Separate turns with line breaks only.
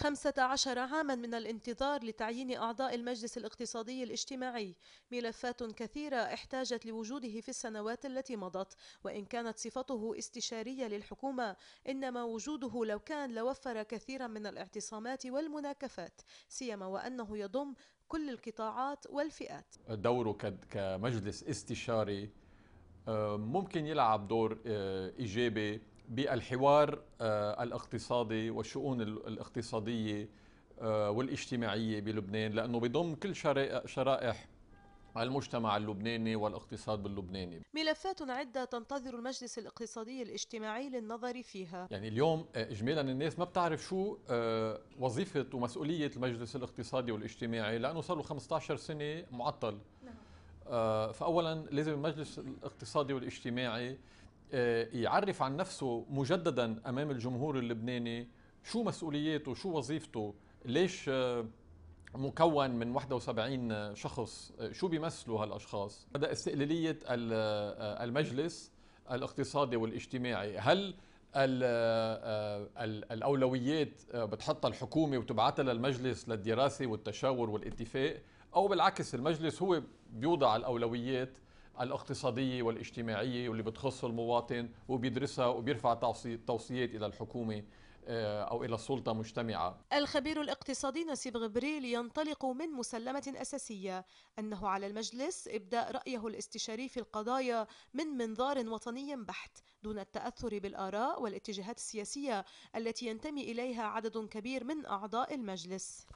15 عاما من الانتظار لتعيين أعضاء المجلس الاقتصادي الاجتماعي ملفات كثيرة احتاجت لوجوده في السنوات التي مضت وإن كانت صفته استشارية للحكومة إنما وجوده لو كان لوفر كثيرا من الاعتصامات والمناكفات سيما وأنه يضم كل القطاعات والفئات
دوره كمجلس استشاري آه، ممكن يلعب دور آه، إيجابي بالحوار آه، الاقتصادي والشؤون الاقتصادية آه، والاجتماعية بلبنان لأنه بضم كل شرائح المجتمع اللبناني والاقتصاد باللبناني
ملفات عدة تنتظر المجلس الاقتصادي الاجتماعي للنظر فيها
يعني اليوم آه، إجمالا الناس ما بتعرف شو وظيفة ومسؤولية المجلس الاقتصادي والاجتماعي لأنه صار له 15 سنة معطل نعم. فأولا لازم المجلس الاقتصادي والاجتماعي آه، يعرف عن نفسه مجددا امام الجمهور اللبناني شو مسؤولياته شو وظيفته ليش آه، مكون من 71 شخص آه، شو بيمثلوا هالاشخاص مدى استقلاليه المجلس الاقتصادي والاجتماعي هل الاولويات بتحطها الحكومه وتبعتها للمجلس للدراسه والتشاور والاتفاق او بالعكس المجلس هو بيوضع الاولويات الاقتصادية والاجتماعية واللي بتخص المواطن وبيدرسها وبيرفع توصيات إلى الحكومة آه، أو إلى السلطة مجتمعة
الخبير الاقتصادي نسيب غبريل ينطلق من مسلمة أساسية أنه على المجلس إبداء رأيه الاستشاري في القضايا من منظار وطني بحت دون التأثر بالآراء والاتجاهات السياسية التي ينتمي إليها عدد كبير من أعضاء المجلس